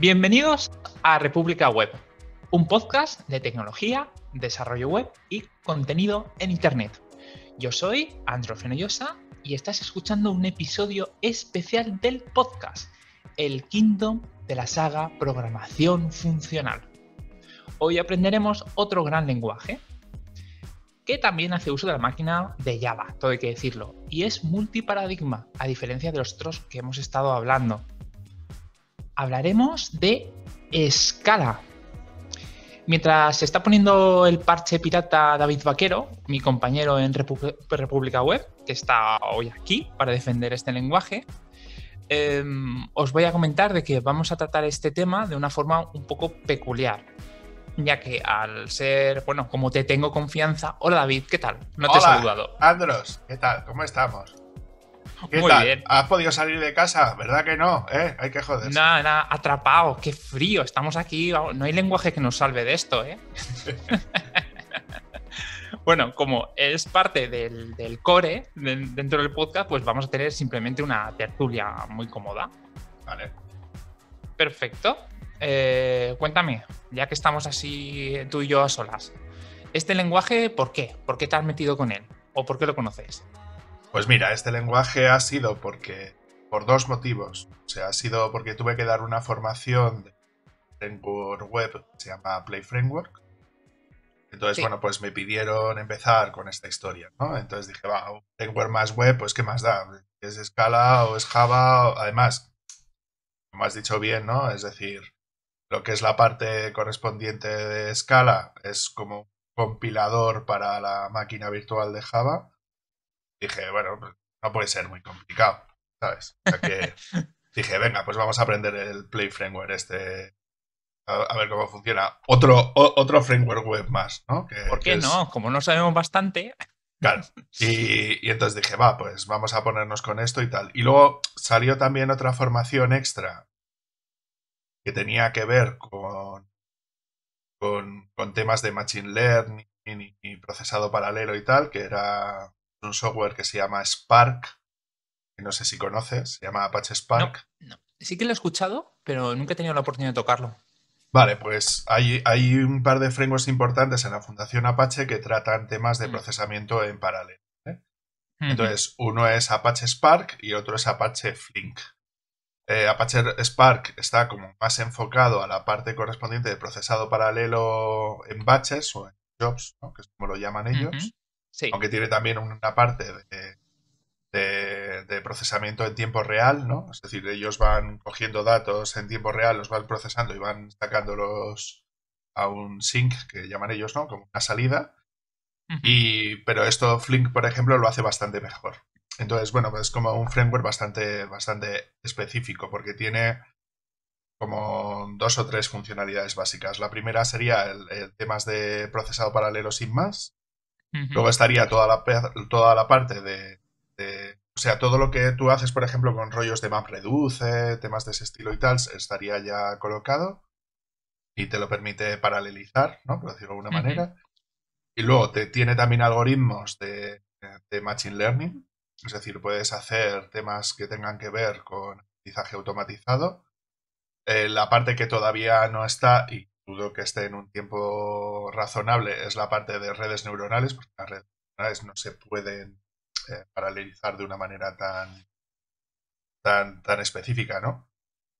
Bienvenidos a República Web, un podcast de tecnología, desarrollo web y contenido en Internet. Yo soy Andro Fenollosa y estás escuchando un episodio especial del podcast, el Kingdom de la saga Programación Funcional. Hoy aprenderemos otro gran lenguaje que también hace uso de la máquina de Java, todo hay que decirlo, y es multiparadigma, a diferencia de los otros que hemos estado hablando, hablaremos de escala. Mientras se está poniendo el parche pirata David Vaquero, mi compañero en República Web, que está hoy aquí para defender este lenguaje, em, os voy a comentar de que vamos a tratar este tema de una forma un poco peculiar, ya que al ser, bueno, como te tengo confianza, hola David, ¿qué tal? No te he hola, saludado. Andros, ¿qué tal? ¿Cómo estamos? ¿Qué tal? ¿Has podido salir de casa? ¿Verdad que no? ¿Eh? Hay que joder. Nada, nada, atrapado, qué frío. Estamos aquí, no hay lenguaje que nos salve de esto, ¿eh? bueno, como es parte del, core dentro del podcast, pues vamos a tener simplemente una tertulia muy cómoda. Vale. Perfecto. Eh, cuéntame, ya que estamos así tú y yo a solas, ¿este lenguaje por qué? ¿Por qué te has metido con él? ¿O por qué lo conoces? Pues mira, este lenguaje ha sido porque por dos motivos. O sea, ha sido porque tuve que dar una formación de framework web que se llama Play Framework. Entonces, bueno, pues me pidieron empezar con esta historia, ¿no? Entonces dije, va, un más web, pues ¿qué más da? ¿Es Scala o es Java? Además, como has dicho bien, ¿no? Es decir, lo que es la parte correspondiente de Scala es como un compilador para la máquina virtual de Java dije, bueno, pues, no puede ser muy complicado, ¿sabes? O sea que dije, venga, pues vamos a aprender el Play Framework este. A, ver cómo funciona. Otro, otro framework web más, ¿no? ¿Por qué no? Como no sabemos bastante. Claro. Y, entonces dije, va, pues vamos a ponernos con esto y tal. Y luego salió también otra formación extra que tenía que ver con, con, temas de machine learning y procesado paralelo y tal, que era un software que se llama Spark, que no sé si conoces, se llama Apache Spark. No, Sí que lo he escuchado, pero nunca he tenido la oportunidad de tocarlo. Vale, pues hay, hay un par de frameworks importantes en la Fundación Apache que tratan temas de mm. procesamiento en paralelo. ¿eh? Entonces, uno es Apache Spark y otro es Apache Flink. Eh, Apache Spark está como más enfocado a la parte correspondiente de procesado paralelo en batches o en jobs, que es como lo llaman ellos. Aunque tiene también una parte de, procesamiento en tiempo real, ¿no? Es decir, ellos van cogiendo datos en tiempo real, los van procesando y van sacándolos a un sync, que llaman ellos, ¿no? Como una salida. pero esto Flink, por ejemplo, lo hace bastante mejor. Entonces, bueno, es como un framework bastante, bastante específico, porque tiene como dos o tres funcionalidades básicas. La primera sería el, el temas de procesado paralelo sin más, Luego estaría toda la, toda la parte de, O sea, todo lo que tú haces, por ejemplo, con rollos de map reduce, temas de ese estilo y tal, estaría ya colocado y te lo permite paralelizar, ¿no? Por decirlo de alguna manera. Y luego te tiene también algoritmos de, de Machine Learning, es decir, puedes hacer temas que tengan que ver con aprendizaje automatizado. Eh, la parte que todavía no está y dudo que esté en un tiempo razonable, es la parte de redes neuronales, porque las redes neuronales no se pueden eh, paralelizar de una manera tan, tan, tan específica, ¿no?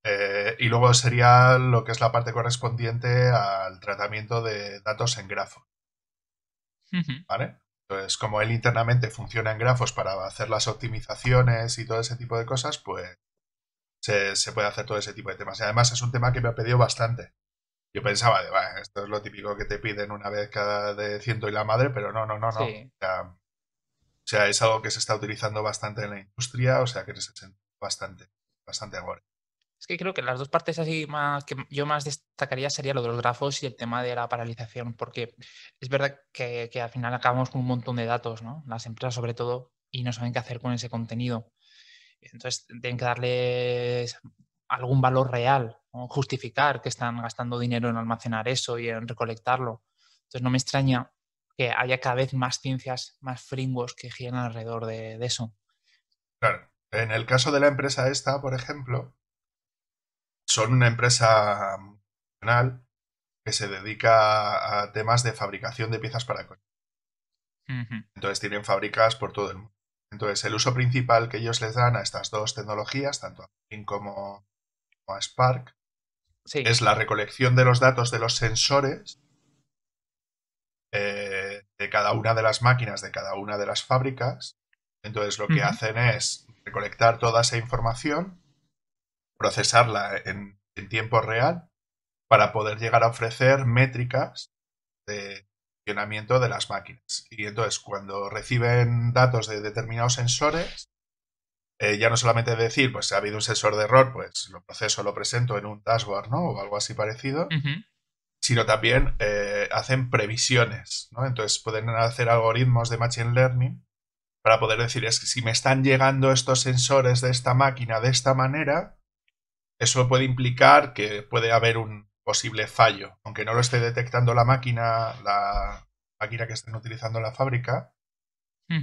Eh, y luego sería lo que es la parte correspondiente al tratamiento de datos en grafo. ¿Vale? Entonces, como él internamente funciona en grafos para hacer las optimizaciones y todo ese tipo de cosas, pues se, puede hacer todo ese tipo de temas. Y además es un tema que me ha pedido bastante. Yo pensaba, de, esto es lo típico que te piden una vez cada de ciento y la madre, pero no, no, no, no. O, sea, es algo que se está utilizando bastante en la industria, o sea, que es bastante, bastante bueno. Es que creo que las dos partes así más que yo más destacaría sería lo de los grafos y el tema de la paralización, porque es verdad que, que al final acabamos con un montón de datos, ¿no? Las empresas sobre todo, y no saben qué hacer con ese contenido. Entonces tienen que darles algún valor real justificar que están gastando dinero en almacenar eso y en recolectarlo. Entonces no me extraña que haya cada vez más ciencias, más fringos que giran alrededor de, eso. Claro. En el caso de la empresa esta, por ejemplo, son una empresa nacional que se dedica a temas de fabricación de piezas para coches. Entonces tienen fábricas por todo el mundo. Entonces el uso principal que ellos les dan a estas dos tecnologías, tanto a como, como a Spark, es la recolección de los datos de los sensores eh, de cada una de las máquinas, de cada una de las fábricas. Entonces lo que hacen es recolectar toda esa información, procesarla en tiempo real para poder llegar a ofrecer métricas de funcionamiento de las máquinas. Y entonces cuando reciben datos de determinados sensores, eh, ya no solamente decir, pues ha habido un sensor de error, pues lo proceso, lo presento en un dashboard, ¿no? O algo así parecido, sino también eh, hacen previsiones, ¿no? Entonces pueden hacer algoritmos de Machine Learning para poder decir, es que si me están llegando estos sensores de esta máquina de esta manera, eso puede implicar que puede haber un posible fallo, aunque no lo esté detectando la máquina, la máquina que estén utilizando la fábrica,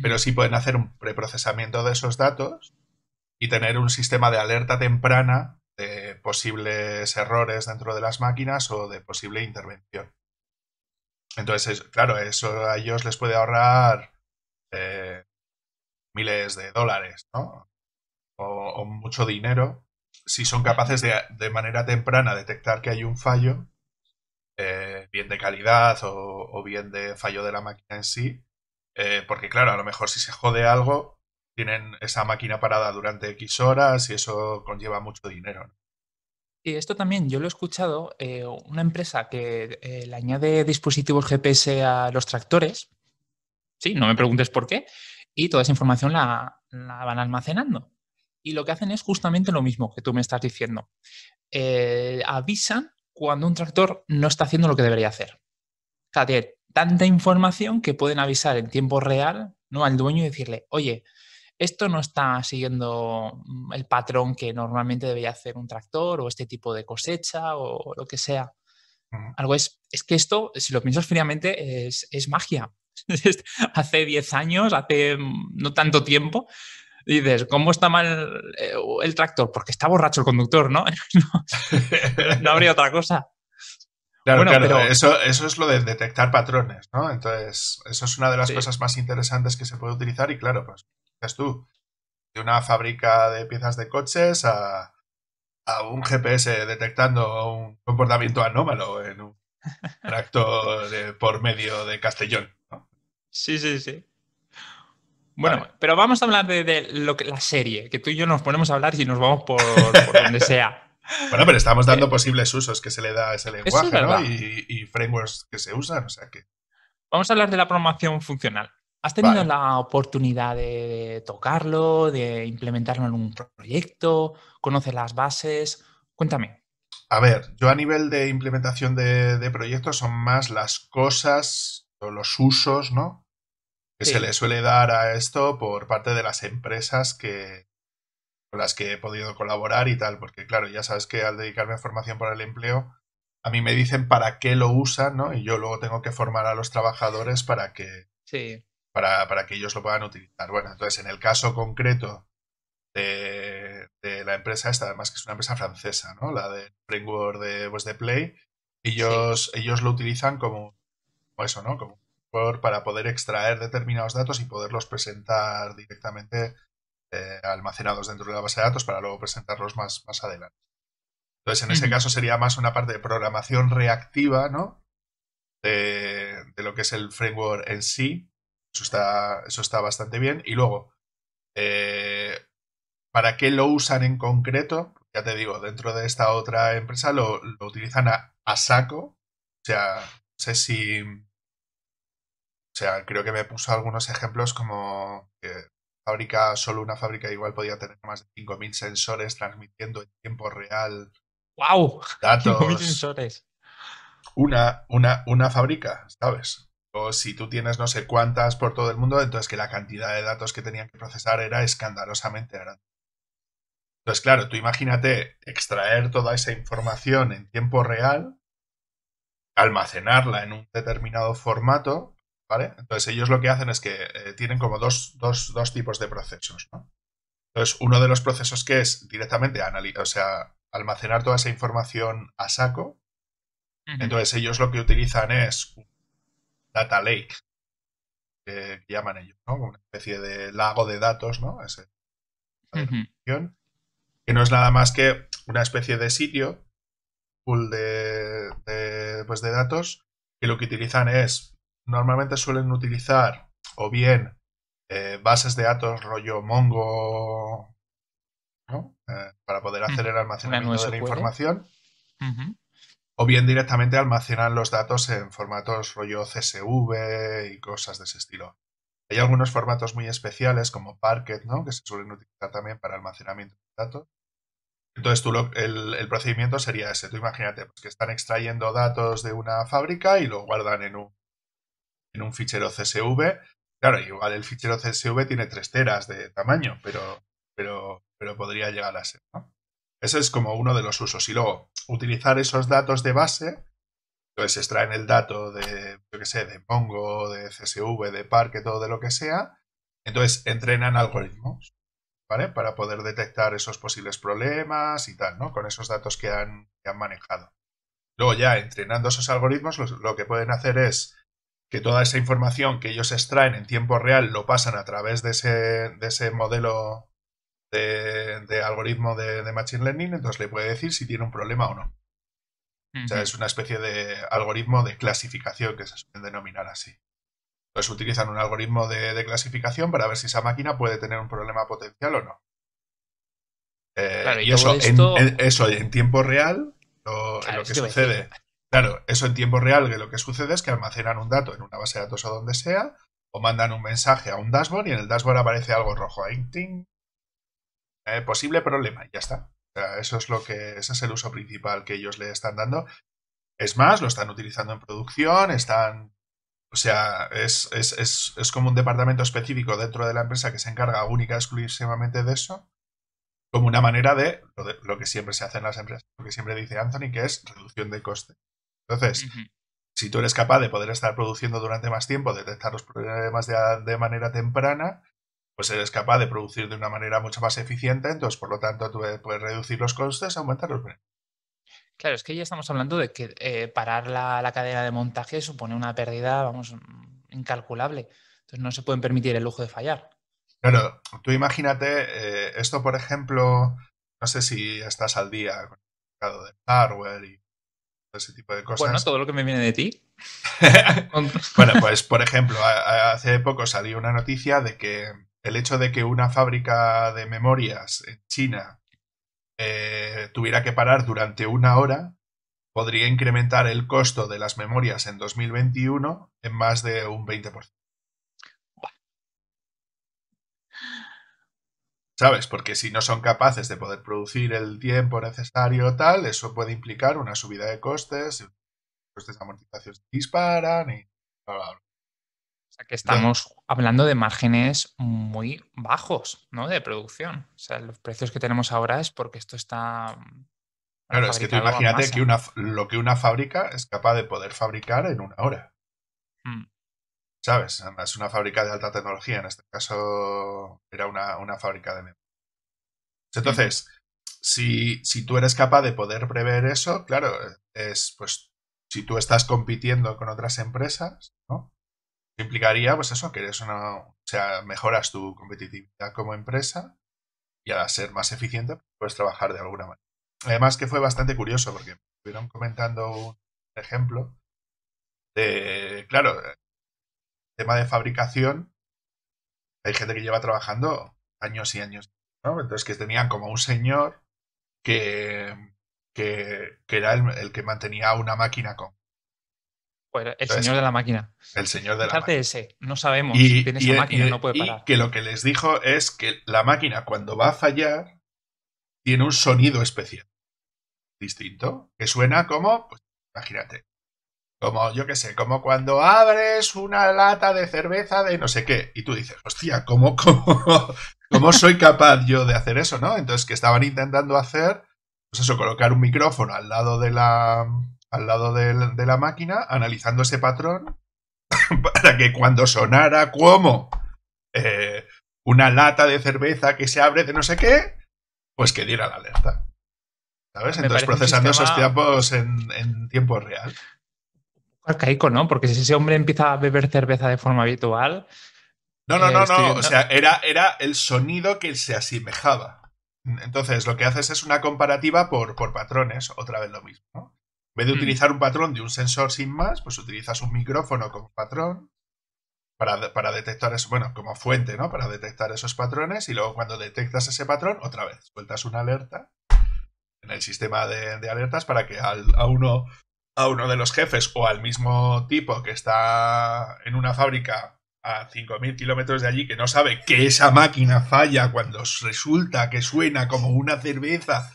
pero sí pueden hacer un preprocesamiento de esos datos y tener un sistema de alerta temprana de posibles errores dentro de las máquinas o de posible intervención. Entonces, claro, eso a ellos les puede ahorrar eh, miles de dólares, ¿no? O, mucho dinero, si son capaces de, de, manera temprana detectar que hay un fallo, eh, bien de calidad o, bien de fallo de la máquina en sí, eh, porque claro, a lo mejor si se jode algo, tienen esa máquina parada durante X horas y eso conlleva mucho dinero. Y esto también yo lo he escuchado, eh, una empresa que eh, le añade dispositivos GPS a los tractores, sí, no me preguntes por qué, y toda esa información la, van almacenando. Y lo que hacen es justamente lo mismo que tú me estás diciendo. Eh, avisan cuando un tractor no está haciendo lo que debería hacer. O sea, tiene tanta información que pueden avisar en tiempo real ¿no? al dueño y decirle, oye, esto no está siguiendo mm, el patrón que normalmente debería hacer un tractor o este tipo de cosecha o lo que sea. Algo es, es que esto, si lo piensas fríamente, es, magia. hace 10 años, hace mm, no tanto tiempo, dices, ¿cómo está mal eh, el tractor? Porque está borracho el conductor, no, no habría otra cosa. Claro, bueno, eso, es lo de detectar patrones, ¿no? Entonces, eso es una de las cosas más interesantes que se puede utilizar y claro, pues, dices tú, de una fábrica de piezas de coches a, un GPS detectando un comportamiento anómalo en un tracto por medio de Castellón. ¿no? Sí, sí, sí. Bueno, pero vamos a hablar de, lo que, la serie, que tú y yo nos ponemos a hablar y nos vamos por donde sea. Bueno, pero estamos eh, dando posibles usos que se le da a ese lenguaje y, frameworks que se usan. O sea que... Vamos a hablar de la programación funcional. ¿Has tenido la oportunidad de tocarlo, de implementarlo en un proyecto? ¿Conoces las bases? Cuéntame. A ver, yo a nivel de implementación de, proyectos son más las cosas o los usos, ¿no? Que se le suele dar a esto por parte de las empresas que, con las que he podido colaborar y tal, porque claro, ya sabes que al dedicarme a formación para el empleo, a mí me dicen para qué lo usan, ¿no? Y yo luego tengo que formar a los trabajadores para que, para, que ellos lo puedan utilizar. Bueno, entonces en el caso concreto de, la empresa esta, además que es una empresa francesa, ¿no? La de framework de, pues, Play, ellos, ellos lo utilizan como, como eso, ¿no? Como para poder extraer determinados datos y poderlos presentar directamente eh, almacenados dentro de la base de datos para luego presentarlos más, más adelante. Entonces, en ese caso sería más una parte de programación reactiva, ¿no? De, lo que es el framework en sí. Eso está, eso está bastante bien. Y luego, eh, ¿para qué lo usan en concreto? Ya te digo, dentro de esta otra empresa lo, utilizan a, saco. O sea, no sé si... O sea, creo que me puso algunos ejemplos como que fábrica, solo una fábrica igual podía tener más de 5.000 sensores transmitiendo en tiempo real. ¡Wow! Datos. sensores. Una, una, una fábrica, ¿sabes? O si tú tienes no sé cuántas por todo el mundo, entonces que la cantidad de datos que tenían que procesar era escandalosamente grande. Entonces, claro, tú imagínate extraer toda esa información en tiempo real, almacenarla en un determinado formato entonces ellos lo que hacen es que eh, tienen como dos, tipos de procesos, Entonces uno de los procesos que es directamente o sea, almacenar toda esa información a saco. Entonces ellos lo que utilizan es un data lake, que llaman ellos, ¿no? Una especie de lago de datos, ¿no? Que no es nada más que una especie de sitio, pool de, de pues, datos, que lo que utilizan es normalmente suelen utilizar o bien eh, bases de datos rollo Mongo ¿no? Eh, para poder mm. hacer el almacenamiento de la información. O bien directamente almacenan los datos en formatos rollo CSV y cosas de ese estilo. Hay algunos formatos muy especiales como Parquet, ¿no? Que se suelen utilizar también para almacenamiento de datos. Entonces, tú el, procedimiento sería ese. Tú imagínate pues, que están extrayendo datos de una fábrica y lo guardan en un un fichero CSV. Claro, igual el fichero CSV tiene tres teras de tamaño, pero, pero, pero podría llegar a ser, ¿no? Ese es como uno de los usos. Y luego, utilizar esos datos de base, entonces pues extraen el dato de, yo qué sé, de Mongo, de CSV, de Parque, todo de lo que sea. Entonces, entrenan algoritmos, ¿vale? Para poder detectar esos posibles problemas y tal, ¿no? Con esos datos que han, han manejado. Luego ya, entrenando esos algoritmos, lo que pueden hacer es que toda esa información que ellos extraen en tiempo real lo pasan a través de ese, modelo de, algoritmo de, Machine Learning, entonces le puede decir si tiene un problema o no. O sea, es una especie de algoritmo de clasificación que se suele denominar así. Entonces utilizan un algoritmo de, clasificación para ver si esa máquina puede tener un problema potencial o no. Eh, claro, y, eso, en, tiempo real, lo, que, sucede. Claro, eso en tiempo real que lo que sucede es que almacenan un dato en una base de datos o donde sea, o mandan un mensaje a un dashboard y en el dashboard aparece algo rojo. Ahí, eh, posible problema, ya está. eso es lo que, ese es el uso principal que ellos le están dando. Es más, lo están utilizando en producción, están. O sea, es, como un departamento específico dentro de la empresa que se encarga única y exclusivamente de eso como una manera de lo, de lo, que siempre se hace en las empresas, lo que siempre dice Anthony, que es reducción de coste. Entonces, si tú eres capaz de poder estar produciendo durante más tiempo, detectar los problemas de, manera temprana, pues eres capaz de producir de una manera mucho más eficiente, entonces, por lo tanto, tú eh, puedes reducir los costes, aumentar los beneficios. Claro, es que ya estamos hablando de que eh, parar la, cadena de montaje supone una pérdida, vamos, incalculable. Entonces no se pueden permitir el lujo de fallar. Claro, tú imagínate, eh, esto por ejemplo, no sé si estás al día con el mercado de hardware y ese tipo de cosas. Bueno, todo lo que me viene de ti. bueno, pues por ejemplo, hace poco salió una noticia de que el hecho de que una fábrica de memorias en China eh, tuviera que parar durante una hora podría incrementar el costo de las memorias en 2021 en más de un 20%. ¿Sabes? Porque si no son capaces de poder producir el tiempo necesario tal, eso puede implicar una subida de costes, los costes de amortización disparan y O sea que estamos hablando de márgenes muy bajos, ¿no? De producción. O sea, los precios que tenemos ahora es porque esto está... Claro, es que tú imagínate que una, lo que una fábrica es capaz de poder fabricar en una hora. Mm. ¿sabes? Es una fábrica de alta tecnología, en este caso era una, fábrica de memoria. Entonces, si, tú eres capaz de poder prever eso, claro, es pues si tú estás compitiendo con otras empresas, ¿no? Implicaría, pues eso, que eres una, o sea, mejoras tu competitividad como empresa y al ser más eficiente puedes trabajar de alguna manera. Además que fue bastante curioso porque me estuvieron comentando un ejemplo de, claro, tema de fabricación, hay gente que lleva trabajando años y años, ¿no? Entonces que tenían como un señor que, que, era el, que mantenía una máquina con... Pues, el señor de la máquina. El señor de la máquina. ese, no sabemos y, no puede que lo que les dijo es que la máquina cuando va a fallar tiene un sonido especial, distinto, que suena como, pues imagínate, como, yo qué sé, como cuando abres una lata de cerveza de no sé qué, y tú dices, hostia, ¿cómo, soy capaz yo de hacer eso, no? Entonces, que estaban intentando hacer, pues eso, colocar un micrófono al lado de la, al lado la máquina, analizando ese patrón, para que cuando sonara como eh, una lata de cerveza que se abre de no sé qué, pues que diera la alerta. ¿Sabes? Entonces, procesando esos tiempos en, en tiempo real. Arcaico, ¿no? Porque si ese hombre empieza a beber cerveza de forma habitual. No, no, no, eh, no. O sea, era, era el sonido que se asemejaba. Entonces, lo que haces es una comparativa por, por patrones, otra vez lo mismo. ¿no? En vez de mm. utilizar un patrón de un sensor sin más, pues utilizas un micrófono con patrón para, para, detectar eso, bueno, como fuente, ¿no? Para detectar esos patrones y luego cuando detectas ese patrón, otra vez, sueltas una alerta en el sistema de, alertas para que a uno a uno de los jefes o al mismo tipo que está en una fábrica a 5.000 kilómetros de allí, que no sabe que esa máquina falla cuando resulta que suena como una cerveza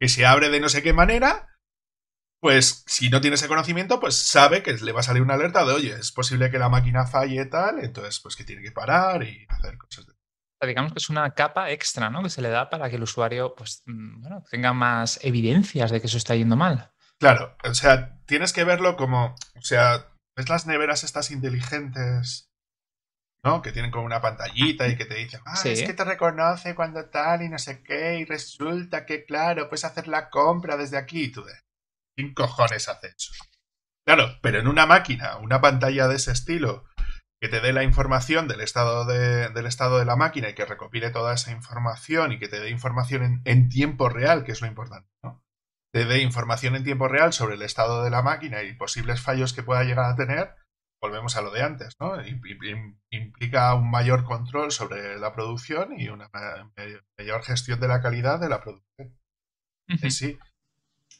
que se abre de no sé qué manera, pues si no tiene ese conocimiento, pues sabe que le va a salir una alerta de, oye, es posible que la máquina falle tal, entonces pues que tiene que parar y hacer cosas de digamos que es una capa extra ¿no? que se le da para que el usuario pues, mm, bueno, tenga más evidencias de que eso está yendo mal. Claro, o sea, tienes que verlo como, o sea, ves las neveras estas inteligentes, ¿no? Que tienen como una pantallita y que te dicen, ah, es que te reconoce cuando tal y no sé qué, y resulta que, claro, puedes hacer la compra desde aquí y tú de, ¿quién cojones hace Claro, pero en una máquina, una pantalla de ese estilo, que te dé la información del estado de, del estado de la máquina y que recopile toda esa información y que te dé información en, en tiempo real, que es lo importante, ¿no? de información en tiempo real sobre el estado de la máquina y posibles fallos que pueda llegar a tener, volvemos a lo de antes, ¿no? Implica un mayor control sobre la producción y una mayor gestión de la calidad de la producción. Sí.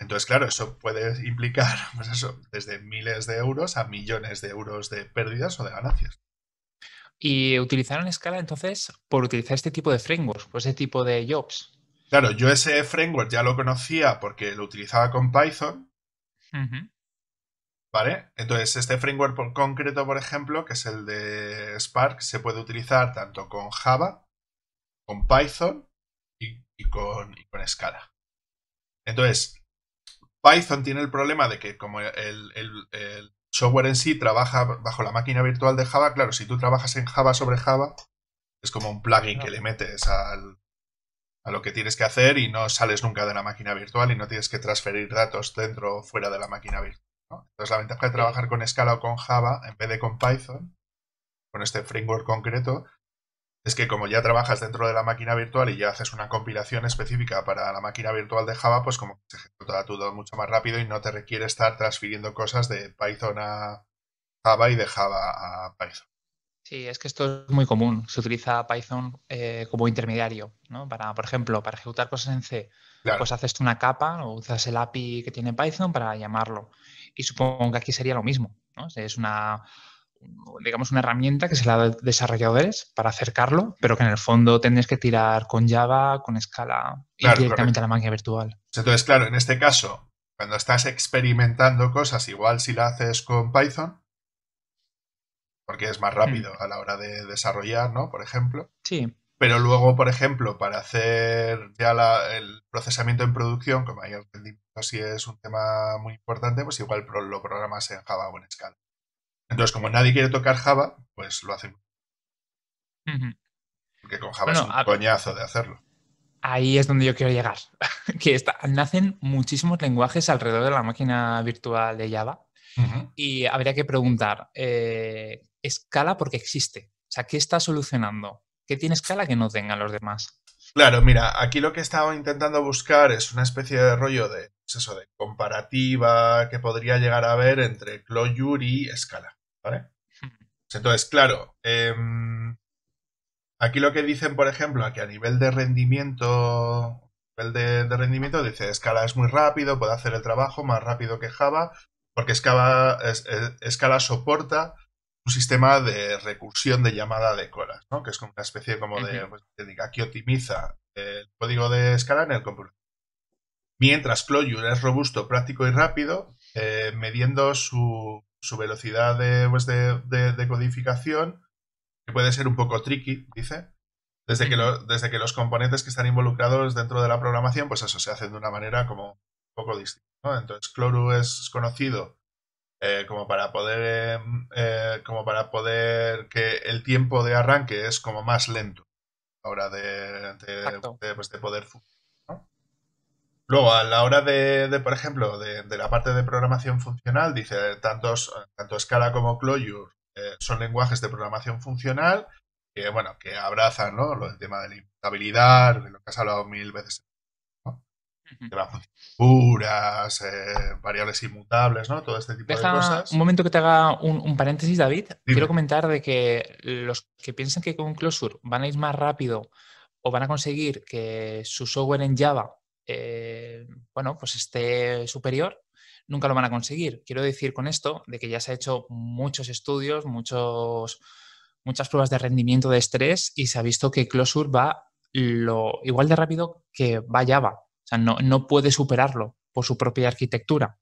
Entonces, claro, eso puede implicar, pues desde miles de euros a millones de euros de pérdidas o de ganancias. Y utilizaron escala entonces por utilizar este tipo de frameworks, por este tipo de jobs. Claro, yo ese framework ya lo conocía porque lo utilizaba con Python. ¿Vale? Entonces, este framework por concreto, por ejemplo, que es el de Spark, se puede utilizar tanto con Java, con Python y, con, Scala. Entonces, Python tiene el problema de que como el, software en sí trabaja bajo la máquina virtual de Java, claro, si tú trabajas en Java sobre Java, es como un plugin que le metes al, a lo que tienes que hacer y no sales nunca de la máquina virtual y no tienes que transferir datos dentro o fuera de la máquina virtual. Entonces la ventaja de trabajar con Scala o con Java en vez de con Python, con este framework concreto, es que como ya trabajas dentro de la máquina virtual y ya haces una compilación específica para la máquina virtual de Java, pues como que se ejecuta todo mucho más rápido y no te requiere estar transfiriendo cosas de Python a Java y de Java a Python. Sí, es que esto es muy común. Se utiliza Python eh, como intermediario, ¿no? Para, por ejemplo, para ejecutar cosas en C, pues haces una capa o usas el API que tiene Python para llamarlo. Y supongo que aquí sería lo mismo, ¿no? Es una, digamos, una herramienta que se la da desarrolladores para acercarlo, pero que en el fondo tendrías que tirar con Java, con Scala y directamente a la máquina virtual. Entonces, claro, en este caso, cuando estás experimentando cosas, igual si la haces con Python, porque es más mm. rápido a la hora de desarrollar, ¿no? Por ejemplo. Sí. Pero luego, por ejemplo, para hacer ya el procesamiento en producción, como hay rendimiento si es un tema muy importante, pues igual lo programas en Java o en escala. Entonces, como nadie quiere tocar Java, pues lo hacen. Porque con Java es un coñazo de hacerlo. Ahí es donde yo quiero llegar. que nacen muchísimos lenguajes alrededor de la máquina virtual de Java y habría que preguntar, eh, escala porque existe. O sea, ¿qué está solucionando? ¿Qué tiene escala que no tengan los demás? Claro, mira, aquí lo que estaba intentando buscar es una especie de rollo pues de, comparativa que podría llegar a haber entre Clojure y Scala, ¿vale? Hmm. Entonces, claro, em, aquí lo que dicen, por ejemplo, que a nivel de rendimiento, nivel de, rendimiento, dice escala es muy rápido, puede hacer el trabajo más rápido que Java, porque Scala, Scala soporta un sistema de recursión de llamada de colas, ¿no? que es como una especie como de, pues, que optimiza el código de Scala en el computador. Mientras Clojure es robusto, práctico y rápido, eh, midiendo su, velocidad pues, de, codificación, que puede ser un poco tricky, dice, desde, que desde que los componentes que están involucrados dentro de la programación, pues eso se hacen de una manera como poco distinto. Entonces, Cloru es conocido eh, como para poder eh, como para poder que el tiempo de arranque es como más lento a hora de, de, pues, poder ¿no? luego a la hora de, por ejemplo de, la parte de programación funcional dice tantos tanto Scala como Clojure eh, son lenguajes de programación funcional que bueno que abrazan ¿no? el tema de la imputabilidad, de lo que has hablado mil veces puras, eh, variables inmutables, ¿no? Todo este tipo de cosas. Un momento que te haga un, paréntesis, David. Quiero comentar de que los que piensan que con Closure van a ir más rápido o van a conseguir que su software en Java, eh, bueno, pues esté superior, nunca lo van a conseguir. Quiero decir con esto de que ya se han hecho muchos estudios, muchos, muchas pruebas de rendimiento de estrés y se ha visto que Closure va igual de rápido que va Java. O sea, no, puede superarlo por su propia arquitectura.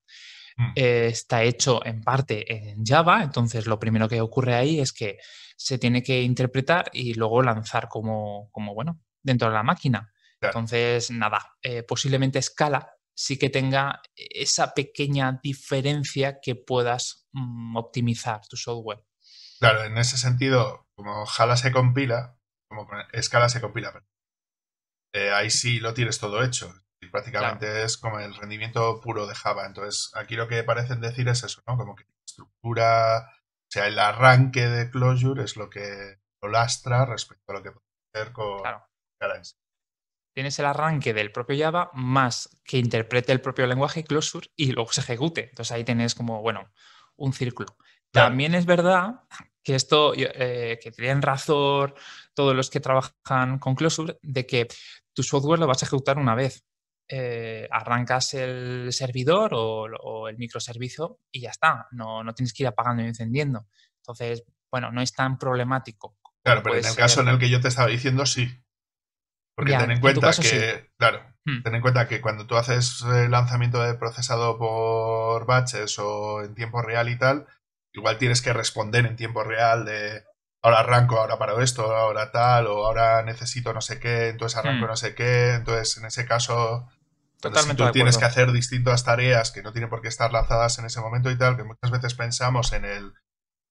Mm. Eh, está hecho en parte en Java, entonces lo primero que ocurre ahí es que se tiene que interpretar y luego lanzar como, como bueno, dentro de la máquina. Entonces, nada, eh, posiblemente escala sí que tenga esa pequeña diferencia que puedas mm, optimizar tu software. Claro, en ese sentido, como Jala se compila, como Scala se compila, eh, ahí sí lo tienes todo hecho prácticamente es como el rendimiento puro de Java. Entonces, aquí lo que parecen decir es eso, ¿no? Como que la estructura, o sea, el arranque de Closure es lo que lo lastra respecto a lo que puede hacer con Tienes el arranque del propio Java más que interprete el propio lenguaje Closure y luego se ejecute. Entonces ahí tienes como, bueno, un círculo. También es verdad que esto, eh, que tienen razón todos los que trabajan con Closure, de que tu software lo vas a ejecutar una vez. Eh, arrancas el servidor o, el microservicio y ya está, no, no tienes que ir apagando y encendiendo. Entonces, bueno, no es tan problemático. Claro, pero en el caso en el que yo te estaba diciendo, sí. Porque ten en cuenta que, claro, hmm. ten en cuenta que cuando tú haces eh, lanzamiento de procesado por batches o en tiempo real y tal, igual tienes que responder en tiempo real de ahora arranco, ahora paro esto, ahora tal, o ahora necesito no sé qué, entonces arranco hmm. no sé qué, entonces en ese caso si tú tienes que hacer distintas tareas que no tienen por qué estar lanzadas en ese momento y tal, que muchas veces pensamos en el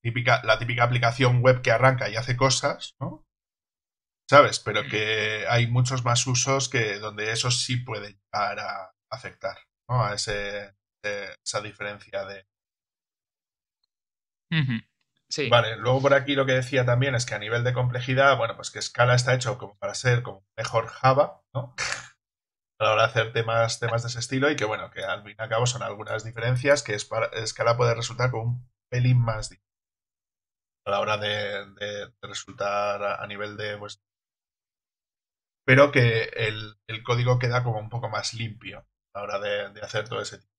típica, la típica aplicación web que arranca y hace cosas, ¿no? ¿Sabes? Pero que hay muchos más usos que donde eso sí puede llegar a afectar, ¿no? A eh, esa diferencia de... Sí. Vale, luego por aquí lo que decía también es que a nivel de complejidad, bueno, pues que Scala está hecho como para ser como mejor Java, ¿no? a la hora de hacer temas, temas de ese estilo y que, bueno, que al fin y al cabo son algunas diferencias que es para, puede resultar como un pelín más difícil a la hora de, resultar a, nivel de... Pues, pero que el, código queda como un poco más limpio a la hora de, hacer todo ese tipo.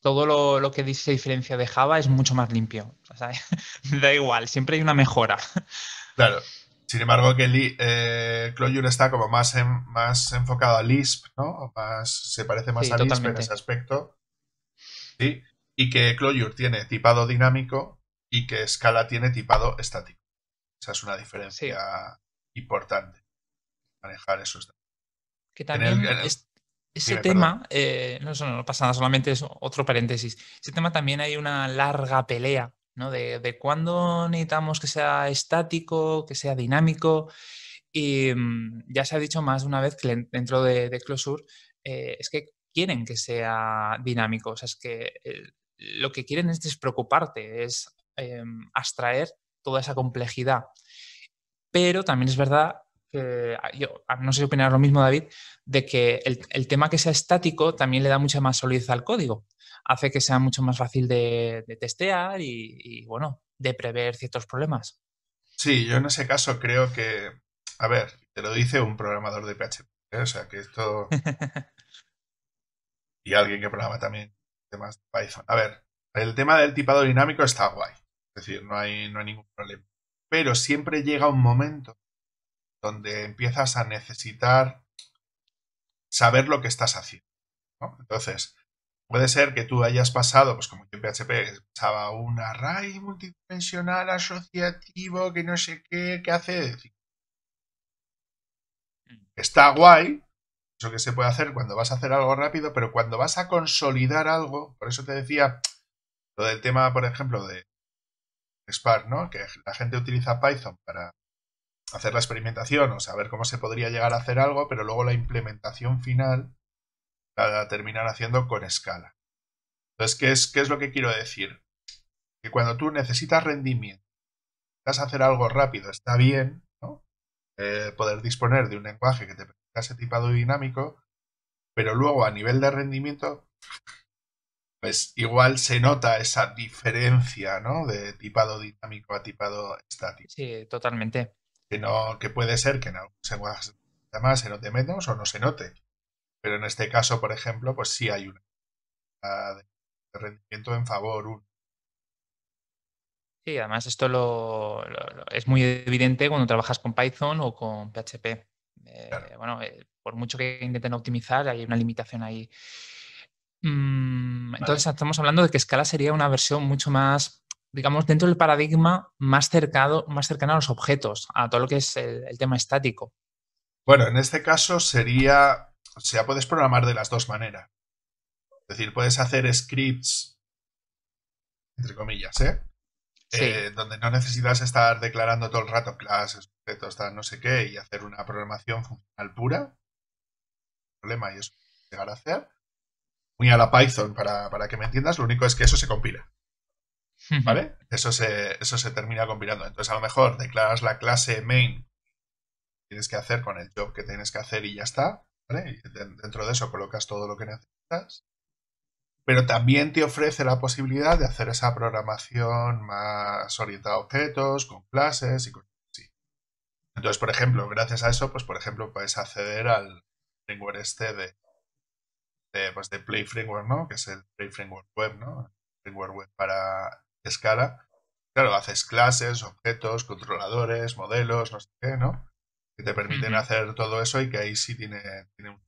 Todo lo, que dice diferencia de Java es mucho más limpio. O da igual, siempre hay una mejora. Claro. Sin embargo, que eh, Clojure está como más, más enfocado a Lisp, ¿no? se parece más a Lisp en ese aspecto. ¿sí? Y que Clojure tiene tipado dinámico y que Scala tiene tipado estático. Esa es una diferencia importante. Manejar eso. Que también ese tema, no, no pasa nada, solamente es otro paréntesis. Ese tema también hay una larga pelea de, de cuándo necesitamos que sea estático, que sea dinámico. Y mm, ya se ha dicho más de una vez que dentro de, de Closure eh, es que quieren que sea dinámico, o sea, es que eh, lo que quieren es despreocuparte, es eh, abstraer toda esa complejidad. Pero también es verdad que ah, yo ah, no sé si lo mismo, David, de que el, tema que sea estático también le da mucha más solidez al código. Hace que sea mucho más fácil de, testear y, bueno, de prever ciertos problemas. Sí, yo en ese caso creo que, a ver, te lo dice un programador de PHP, ¿eh? o sea que esto... y alguien que programa también temas de Python. A ver, el tema del tipado dinámico está guay, es decir, no hay, no hay ningún problema. Pero siempre llega un momento donde empiezas a necesitar saber lo que estás haciendo. Entonces, puede ser que tú hayas pasado, pues como en PHP pasaba un array multidimensional asociativo que no sé qué, qué hace. Mm. está guay, eso que se puede hacer cuando vas a hacer algo rápido, pero cuando vas a consolidar algo, por eso te decía lo del tema, por ejemplo, de Spark, ¿no? Que la gente utiliza Python para hacer la experimentación o saber cómo se podría llegar a hacer algo, pero luego la implementación final la terminar haciendo con escala. Entonces, ¿qué es, ¿qué es lo que quiero decir? Que cuando tú necesitas rendimiento, necesitas hacer algo rápido, está bien ¿no? Eh, poder disponer de un lenguaje que te permita ese tipado dinámico, pero luego a nivel de rendimiento, pues igual se nota esa diferencia ¿no? de tipado dinámico a tipado estático. Sí, totalmente que puede ser que en algunas se más se note menos o no se note. Pero en este caso, por ejemplo, pues sí hay una de rendimiento en favor. 1. Sí, además esto lo, es muy evidente cuando trabajas con Python o con PHP. Eh, bueno, eh, por mucho que intenten optimizar, hay una limitación ahí. Mm, entonces estamos hablando de que Scala sería una versión mucho más digamos, dentro del paradigma más, cercado, más cercano a los objetos, a todo lo que es el, tema estático. Bueno, en este caso sería, o sea, puedes programar de las dos maneras. Es decir, puedes hacer scripts, entre comillas, ¿eh? eh donde no necesitas estar declarando todo el rato clases, objetos, tal, no sé qué, y hacer una programación funcional pura. Problema, y eso llegar a hacer. Muy a la Python, para que me entiendas, lo único es que eso se compila. ¿Vale? Eso se, eso se termina combinando Entonces, a lo mejor declaras la clase main que tienes que hacer con el job que tienes que hacer y ya está. ¿Vale? dentro de eso colocas todo lo que necesitas. Pero también te ofrece la posibilidad de hacer esa programación más orientada a objetos, con clases y cosas así. Entonces, por ejemplo, gracias a eso, pues por ejemplo, puedes acceder al framework este de, de, pues, de Play Framework, ¿no? Que es el Play Framework Web, ¿no? El framework Web para escala, claro, haces clases, objetos, controladores, modelos, no sé qué, ¿no? Que te permiten hacer todo eso y que ahí sí tiene, un...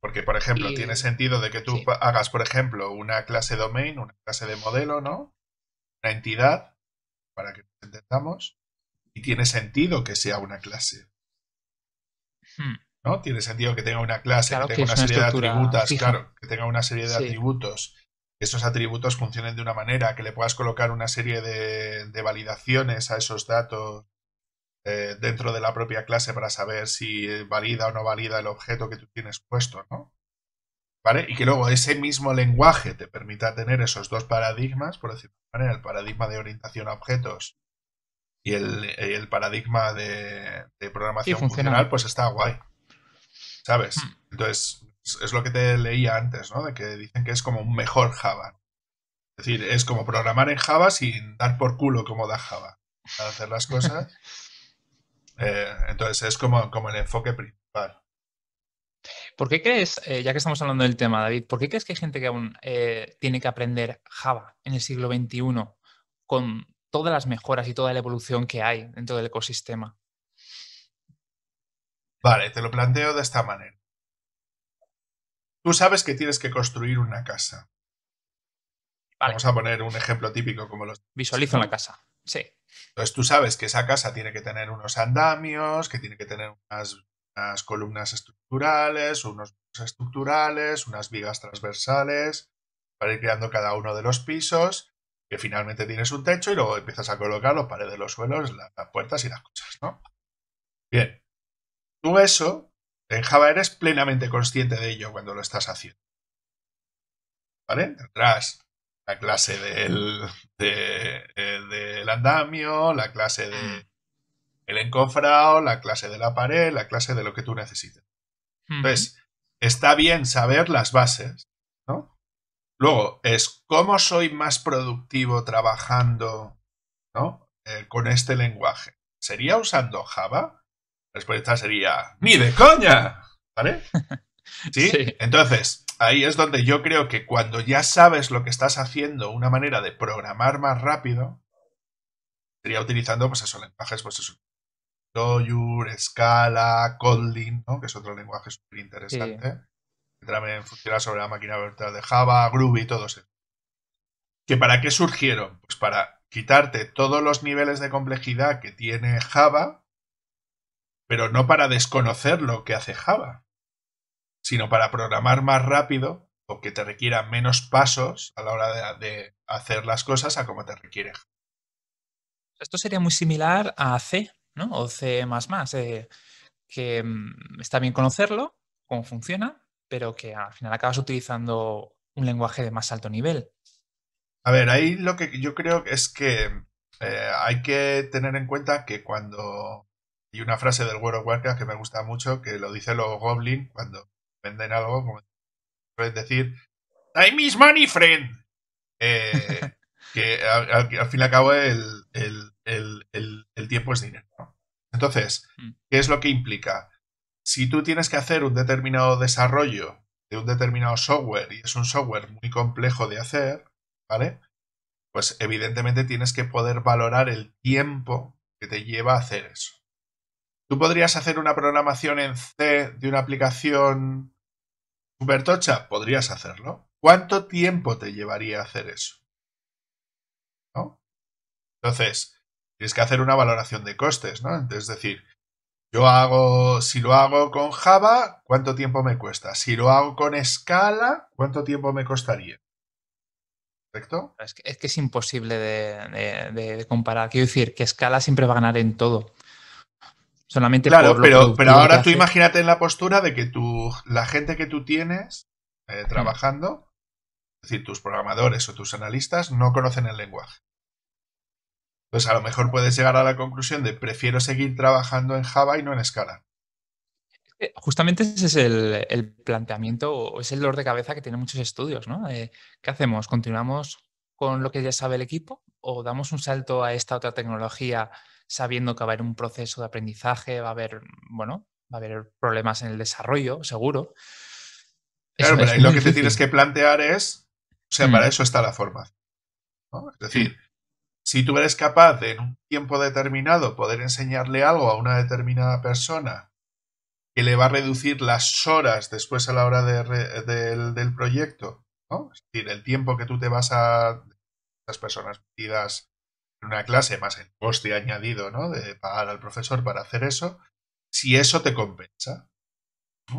Porque, por ejemplo, tiene sentido de que tú hagas, por ejemplo, una clase domain, una clase de modelo, ¿no? Una entidad, para que entendamos, y tiene sentido que sea una clase. Hmm. ¿No? Tiene sentido que tenga una clase, que tenga una serie de atributos, claro, que tenga una serie de atributos esos atributos funcionen de una manera, que le puedas colocar una serie de, validaciones a esos datos eh, dentro de la propia clase para saber si eh, valida o no valida el objeto que tú tienes puesto, ¿no? ¿Vale? Y que luego ese mismo lenguaje te permita tener esos dos paradigmas, por decirlo de manera, el paradigma de orientación a objetos y el, paradigma de, programación funcional, pues está guay. ¿Sabes? Hmm. Entonces, es lo que te leía antes, ¿no? De que dicen que es como un mejor Java. Es decir, es como programar en Java sin dar por culo como da Java para hacer las cosas. Eh, entonces es como, el enfoque principal. ¿Por qué crees, eh, ya que estamos hablando del tema, David, ¿por qué crees que hay gente que aún eh, tiene que aprender Java en el siglo XXI con todas las mejoras y toda la evolución que hay dentro del ecosistema? Vale, te lo planteo de esta manera. Tú sabes que tienes que construir una casa. Vamos a poner un ejemplo típico como los... Visualizo la casa, sí. Entonces tú sabes que esa casa tiene que tener unos andamios, que tiene que tener unas, columnas estructurales, unos estructurales, unas vigas transversales, para ir creando cada uno de los pisos, que finalmente tienes un techo y luego empiezas a colocar los paredes, los suelos, las, las puertas y las cosas, ¿no? Bien. Tú eso en Java eres plenamente consciente de ello cuando lo estás haciendo. ¿Vale? Tendrás la clase del, eh, del andamio, la clase del mm. el encofrado, la clase de la pared, la clase de lo que tú necesites. Entonces, está bien saber las bases, ¿no? Luego, es cómo soy más productivo trabajando, ¿no? Eh, con este lenguaje. ¿Sería usando Java? respuesta sería, ¡ni de coña! ¿Vale? ¿Sí? Entonces, ahí es donde yo creo que cuando ya sabes lo que estás haciendo, una manera de programar más rápido, sería utilizando, pues eso, lenguajes, pues eso, Doyur, Scala, Kotlin, ¿no? Que es otro lenguaje súper interesante. Que también funciona sobre la máquina virtual de Java, Groovy, todo eso. ¿Que para qué surgieron? Pues para quitarte todos los niveles de complejidad que tiene Java pero no para desconocer lo que hace Java, sino para programar más rápido o que te requiera menos pasos a la hora de, hacer las cosas a como te requiere. Esto sería muy similar a C, ¿no? O C, eh, que mm, está bien conocerlo, cómo funciona, pero que al final acabas utilizando un lenguaje de más alto nivel. A ver, ahí lo que yo creo es que eh, hay que tener en cuenta que cuando y una frase del World of Warcraft que me gusta mucho, que lo dice los Goblin cuando venden algo, como es decir, Time is money, friend. Eh, que al, fin y al cabo el, tiempo es dinero. Entonces, mm. ¿qué es lo que implica? Si tú tienes que hacer un determinado desarrollo de un determinado software y es un software muy complejo de hacer, ¿vale? Pues evidentemente tienes que poder valorar el tiempo que te lleva a hacer eso. ¿Tú podrías hacer una programación en C de una aplicación tocha? Podrías hacerlo. ¿Cuánto tiempo te llevaría hacer eso? ¿No? Entonces, tienes que hacer una valoración de costes, ¿no? es decir, yo hago, si lo hago con Java, ¿cuánto tiempo me cuesta? Si lo hago con Scala, ¿cuánto tiempo me costaría? ¿Correcto? Es que es, imposible de, de, comparar. Quiero decir que Scala siempre va a ganar en todo. Solamente claro, pero, pero ahora tú imagínate en la postura de que la gente que tú tienes eh, mm. trabajando, es decir, tus programadores o tus analistas no conocen el lenguaje. Pues a lo mejor puedes llegar a la conclusión de prefiero seguir trabajando en Java y no en Scala. Eh, justamente ese es el, planteamiento o es el dolor de cabeza que tienen muchos estudios, ¿no? ¿Qué hacemos? ¿Continuamos con lo que ya sabe el equipo o damos un salto a esta otra tecnología sabiendo que va a haber un proceso de aprendizaje, va a haber, mm, bueno, va a haber problemas en el desarrollo, seguro. Claro, pero lo que te tienes que plantear es, o sea, para mm. eso está la formación. Es mm. decir, si tú eres capaz de en un tiempo determinado poder enseñarle algo a una determinada persona que le va a reducir las horas después a la hora del, proyecto, ¿no? es decir, el tiempo que tú te vas a las personas metidas una clase, más el coste añadido, De pagar al profesor para hacer eso, si eso te compensa.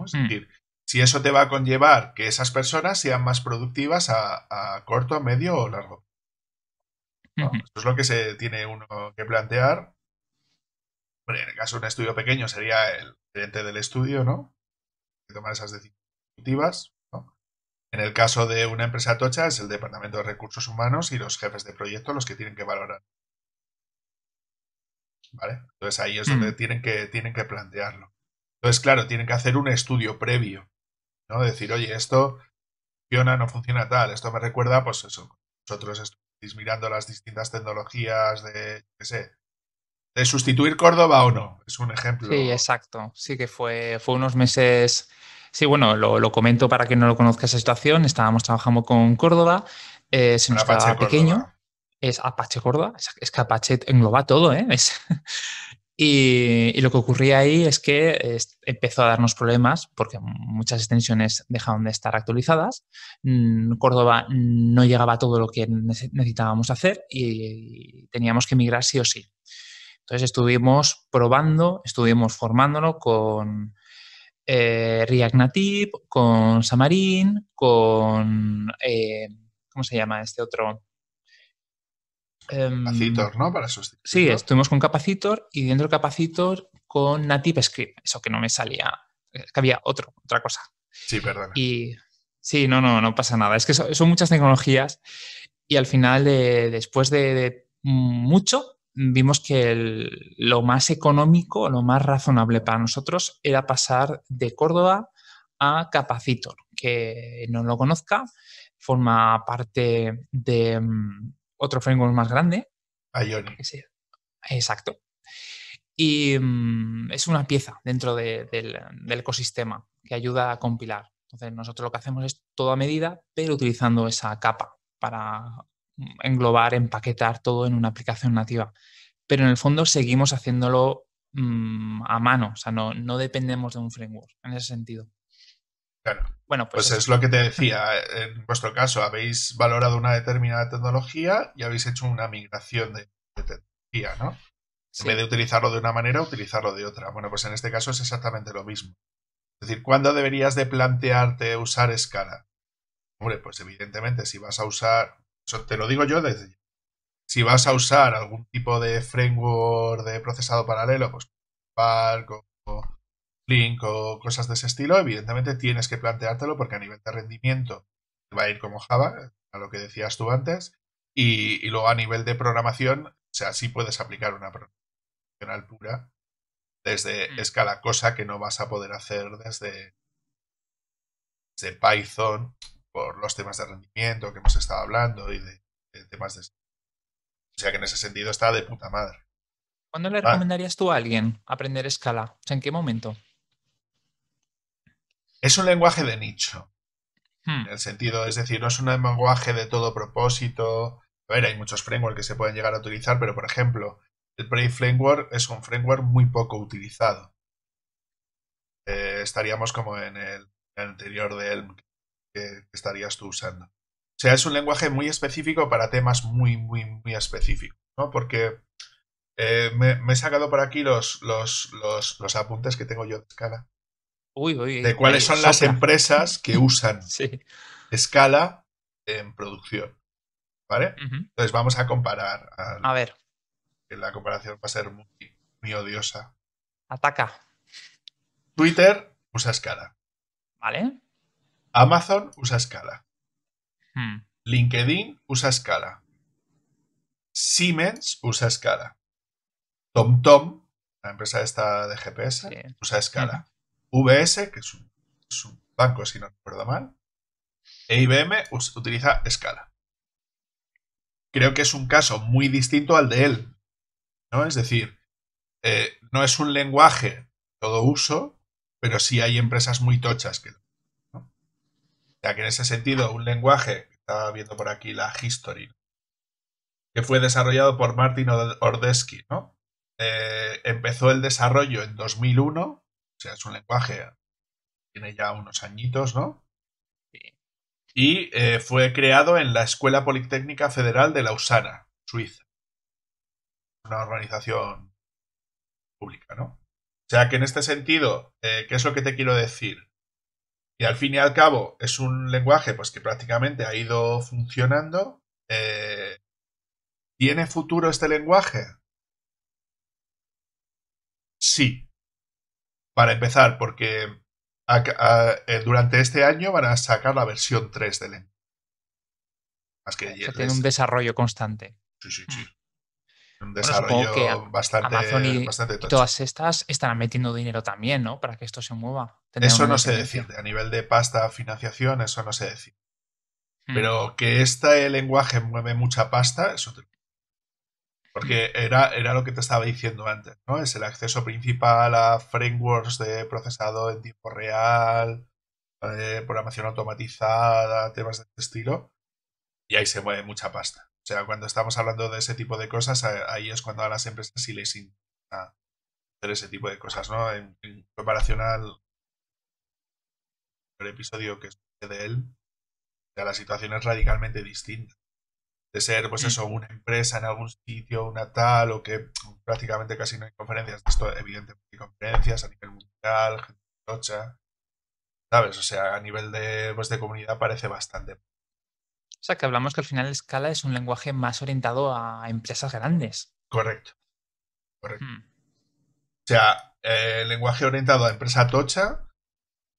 Es hmm. decir, si eso te va a conllevar que esas personas sean más productivas a, a corto, medio o largo. Esto es lo que se tiene uno que plantear. en el caso de un estudio pequeño sería el gerente del estudio, ¿no? Que tomar esas decisiones En el caso de una empresa tocha es el departamento de recursos humanos y los jefes de proyecto los que tienen que valorar entonces ahí es donde mm. tienen, que, tienen que plantearlo. Entonces, claro, tienen que hacer un estudio previo, ¿no? Decir, oye, esto funciona, no funciona tal, esto me recuerda, pues eso, vosotros estáis mirando las distintas tecnologías de, qué sé, de sustituir Córdoba o no, es un ejemplo. Sí, exacto, sí que fue, fue unos meses... Sí, bueno, lo, comento para que no lo conozca esa situación. Estábamos trabajando con Córdoba, eh, se nos quedaba pequeño es Apache Córdoba, es, que Apache engloba todo, ¿eh? y, lo que ocurría ahí es que empezó a darnos problemas porque muchas extensiones dejaron de estar actualizadas. Mm, Córdoba no llegaba a todo lo que necesitábamos hacer y teníamos que migrar sí o sí. Entonces estuvimos probando, estuvimos formándolo con eh, React Native, con Samarín, con... Eh, ¿Cómo se llama este otro? Em, Capacitor, ¿no? Para sustituir. Sí, estuvimos con Capacitor y dentro del Capacitor con Native Script. Eso que no me salía. Eh, que había otro, otra cosa. Sí, perdón. Y sí, no, no, no pasa nada. Es que son, muchas tecnologías y al final, después de, mucho, vimos que lo más económico, lo más razonable para nosotros era pasar de Córdoba a Capacitor. Que no lo conozca, forma parte de mm, otro framework más grande. Exacto. Y mm, es una pieza dentro del, ecosistema que ayuda a compilar. Entonces, nosotros lo que hacemos es todo a medida, pero utilizando esa capa para mm, englobar, empaquetar todo en una aplicación nativa. Pero en el fondo seguimos haciéndolo mm, a mano, o sea, no dependemos de un framework en ese sentido. Bueno, pues, pues es lo que te decía. Eh, en vuestro caso, habéis valorado una determinada tecnología y habéis hecho una migración de, tecnología, ¿no? En vez de utilizarlo de una manera, utilizarlo de otra. Bueno, pues en este caso es exactamente lo mismo. Es decir, ¿cuándo deberías de plantearte usar escala? Hombre, pues evidentemente, si vas a usar. Eso te lo digo yo desde. Si vas a usar algún tipo de framework de procesado paralelo, pues parco link o cosas de ese estilo, evidentemente tienes que planteártelo porque a nivel de rendimiento va a ir como Java, a lo que decías tú antes, y, luego a nivel de programación, o sea, sí puedes aplicar una programación pura desde Scala, mm. escala, cosa que no vas a poder hacer desde, Python por los temas de rendimiento que hemos estado hablando y de, temas de... O sea que en ese sentido está de puta madre. ¿Cuándo le ah. recomendarías tú a alguien aprender escala? ¿En qué momento? Es un lenguaje de nicho. Hmm. En el sentido, es decir, no es un lenguaje de todo propósito. A ver, hay muchos frameworks que se pueden llegar a utilizar, pero por ejemplo, el Brave Framework es un framework muy poco utilizado. Eh, estaríamos como en el, anterior de Elm que estarías tú usando. O sea, es un lenguaje muy específico para temas muy, muy, muy específicos, ¿no? Porque eh, me, he sacado por aquí los, los, los apuntes que tengo yo de escala de cuáles son las empresas que usan Scala escala en producción. ¿Vale? Entonces vamos a comparar. a ver. la comparación va a ser muy, odiosa. Ataca. Twitter usa escala. ¿Vale? Amazon usa escala. Hmm. LinkedIn usa escala. Siemens usa escala. TomTom, la empresa esta de GPS, usa escala. VS, que es un, banco, si no recuerdo mal, e IBM utiliza Scala. Creo que es un caso muy distinto al de él. ¿no? Es decir, eh, no es un lenguaje todo uso, pero sí hay empresas muy tochas que ¿no? que en ese sentido, un lenguaje, estaba viendo por aquí la history, que fue desarrollado por Martin Ordesky, ¿no? Eh, empezó el desarrollo en 2001 sea, es un lenguaje, tiene ya unos añitos, ¿no? Y eh, fue creado en la Escuela Politécnica Federal de Lausana, Suiza. Una organización pública, ¿no? O sea que en este sentido, eh, ¿qué es lo que te quiero decir? Y al fin y al cabo es un lenguaje pues, que prácticamente ha ido funcionando. Eh, ¿Tiene futuro este lenguaje? Sí, para empezar, porque eh, durante este año van a sacar la versión 3 del lenguaje. tiene un desarrollo constante. Sí, sí, sí. Ah. Un desarrollo bastante, Amazon y, todas estas están metiendo dinero también, ¿no? Para que esto se mueva. Eso no se decide. A nivel de pasta, financiación, eso no se decide. Hmm. Pero que este lenguaje mueve mucha pasta, eso te porque era, era lo que te estaba diciendo antes, ¿no? Es el acceso principal a frameworks de procesado en tiempo real, eh, programación automatizada, temas de este estilo. Y ahí se mueve mucha pasta. O sea, cuando estamos hablando de ese tipo de cosas, eh, ahí es cuando a las empresas sí les interesa hacer ese tipo de cosas, ¿no? En, comparación al el episodio que es de él, ya la situación es radicalmente distinta de ser, pues mm. eso, una empresa en algún sitio, una tal, o que prácticamente casi no hay conferencias. Esto, evidentemente, hay conferencias a nivel mundial, gente tocha, ¿sabes? O sea, a nivel de, pues, de comunidad parece bastante. O sea, que hablamos que al final Scala es un lenguaje más orientado a empresas grandes. Correcto. Correcto. Mm. O sea, eh, lenguaje orientado a empresa tocha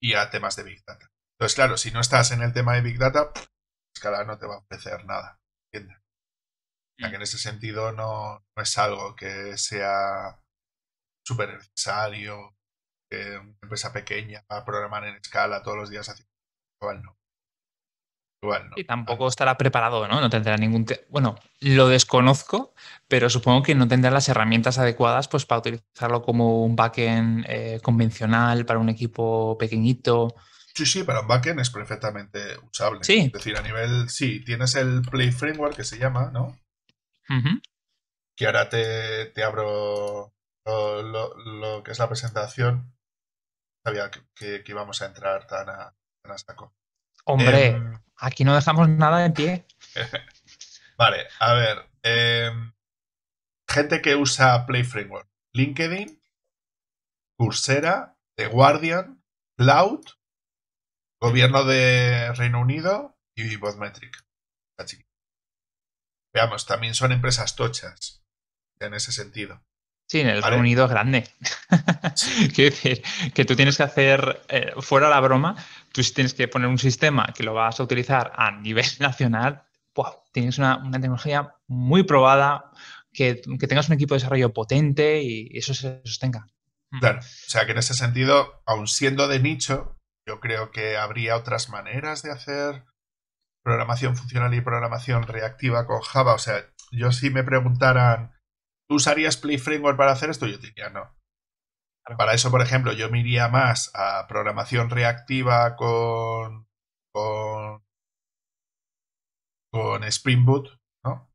y a temas de Big Data. Entonces, claro, si no estás en el tema de Big Data, Scala no te va a ofrecer nada ya mm. que en ese sentido no, es algo que sea súper necesario que una empresa pequeña a programar en escala todos los días igual no. Y tampoco estará preparado, ¿no? No tendrá ningún... Bueno, lo desconozco, pero supongo que no tendrá las herramientas adecuadas pues para utilizarlo como un backend eh, convencional para un equipo pequeñito. Sí, sí, para un backend es perfectamente usable. Sí. Es decir, a nivel. Sí, tienes el Play Framework que se llama, ¿no? Que ahora te, abro lo, que es la presentación. Sabía que, íbamos a entrar tan a, saco. Hombre, em, aquí no dejamos nada en pie. vale, a ver. Em, gente que usa Play Framework: LinkedIn, Coursera, The Guardian, Cloud Gobierno de Reino Unido y Vozmetric. Veamos, también son empresas tochas en ese sentido. Sí, en el Reino Unido es grande. Quiero decir, que tú tienes que hacer, eh, fuera la broma, tú tienes que poner un sistema que lo vas a utilizar a nivel nacional. tienes una, tecnología muy probada, que, que, tengas un equipo de desarrollo potente y eso se sostenga. Claro, o sea que en ese sentido, aun siendo de nicho, yo creo que habría otras maneras de hacer programación funcional y programación reactiva con Java. O sea, yo si me preguntaran, ¿tú usarías Play Framework para hacer esto? Yo diría no. Para eso, por ejemplo, yo me iría más a programación reactiva con, con, con Spring Boot, ¿no?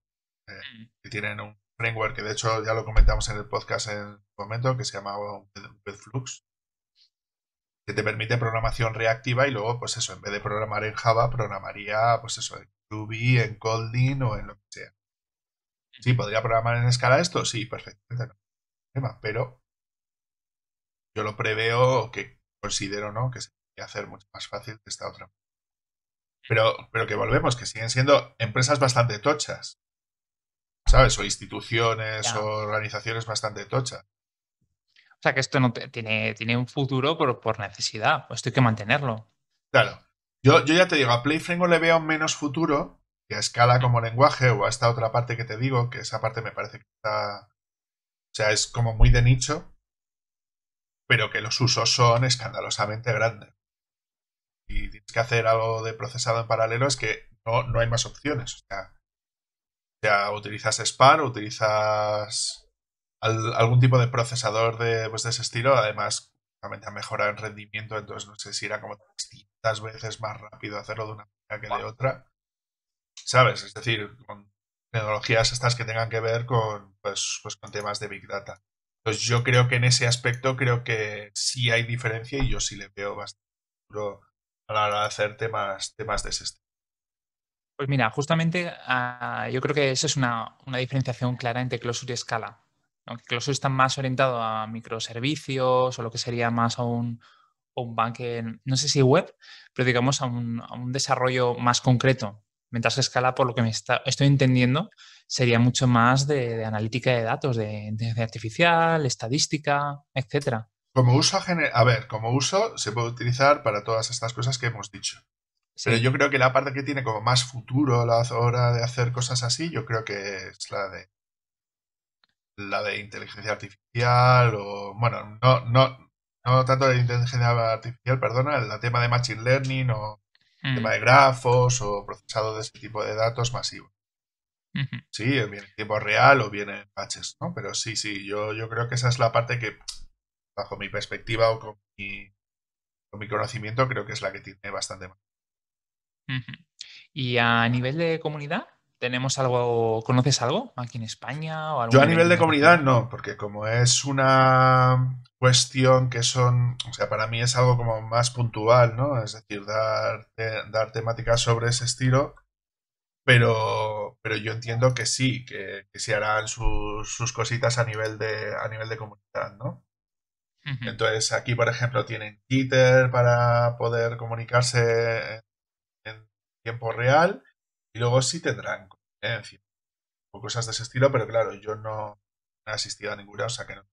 Eh, mm. que tienen un framework que de hecho ya lo comentamos en el podcast en un momento, que se llamaba WebFlux que te permite programación reactiva y luego, pues eso, en vez de programar en Java, programaría, pues eso, en Ruby, en Colding o en lo que sea. Sí, podría programar en escala esto, sí, perfectamente. Pero yo lo preveo que considero, ¿no? Que se podría hacer mucho más fácil que esta otra. Pero, pero que volvemos, que siguen siendo empresas bastante tochas. ¿Sabes? O instituciones o organizaciones bastante tochas. O sea, que esto no tiene, tiene un futuro por, por necesidad, pues esto hay que mantenerlo. Claro. Yo, yo ya te digo, a no le veo menos futuro que a escala como lenguaje o a esta otra parte que te digo, que esa parte me parece que está... O sea, es como muy de nicho, pero que los usos son escandalosamente grandes. Y tienes que hacer algo de procesado en paralelo, es que no, no hay más opciones. O sea, o sea utilizas SPAR, utilizas algún tipo de procesador de, pues, ese estilo. Además, justamente ha mejorado en rendimiento, entonces no sé si era como tantas veces más rápido hacerlo de una manera que de otra. ¿Sabes? Es decir, con tecnologías estas que tengan que ver pues, pues, con, temas de Big Data. Entonces yo creo que en ese aspecto creo que sí hay diferencia y yo sí le veo bastante duro a la hora de hacer temas, temas de ese estilo. Pues mira, justamente ah, yo creo que esa es una, una diferenciación clara entre Closure y escala aunque incluso está más orientado a microservicios o lo que sería más a un, un no sé si web, pero digamos a un, desarrollo más concreto. Mientras que escala, por lo que me está, estoy entendiendo, sería mucho más de, analítica de datos, de inteligencia artificial, estadística, etc. Como uso, a ver, como uso se puede utilizar para todas estas cosas que hemos dicho. Pero yo creo que la parte que tiene como más futuro a la hora de hacer cosas así, yo creo que es la de la de inteligencia artificial o, bueno, no, no, no tanto de inteligencia artificial, perdona, el tema de machine learning o mm. tema de grafos o procesado de ese tipo de datos masivos. Sí, bien en tiempo real o viene en patches, ¿no? Pero sí, sí, yo, yo creo que esa es la parte que, bajo mi perspectiva o con mi, conocimiento, creo que es la que tiene bastante más. ¿Y a nivel de comunidad? ¿Tenemos algo, conoces algo aquí en España? O Yo a nivel de comunidad no, porque como es una cuestión que son, o sea, para mí es algo como más puntual, ¿no? Es decir, dar, dar temáticas sobre ese estilo, pero, pero yo entiendo que sí, que, se harán sus, cositas a nivel de, a nivel de comunidad, ¿no? Entonces aquí, por ejemplo, tienen Twitter para poder comunicarse en tiempo real y luego sí tendrán conferencias o cosas de ese estilo, pero claro, yo no he asistido a ninguna, o sea que no.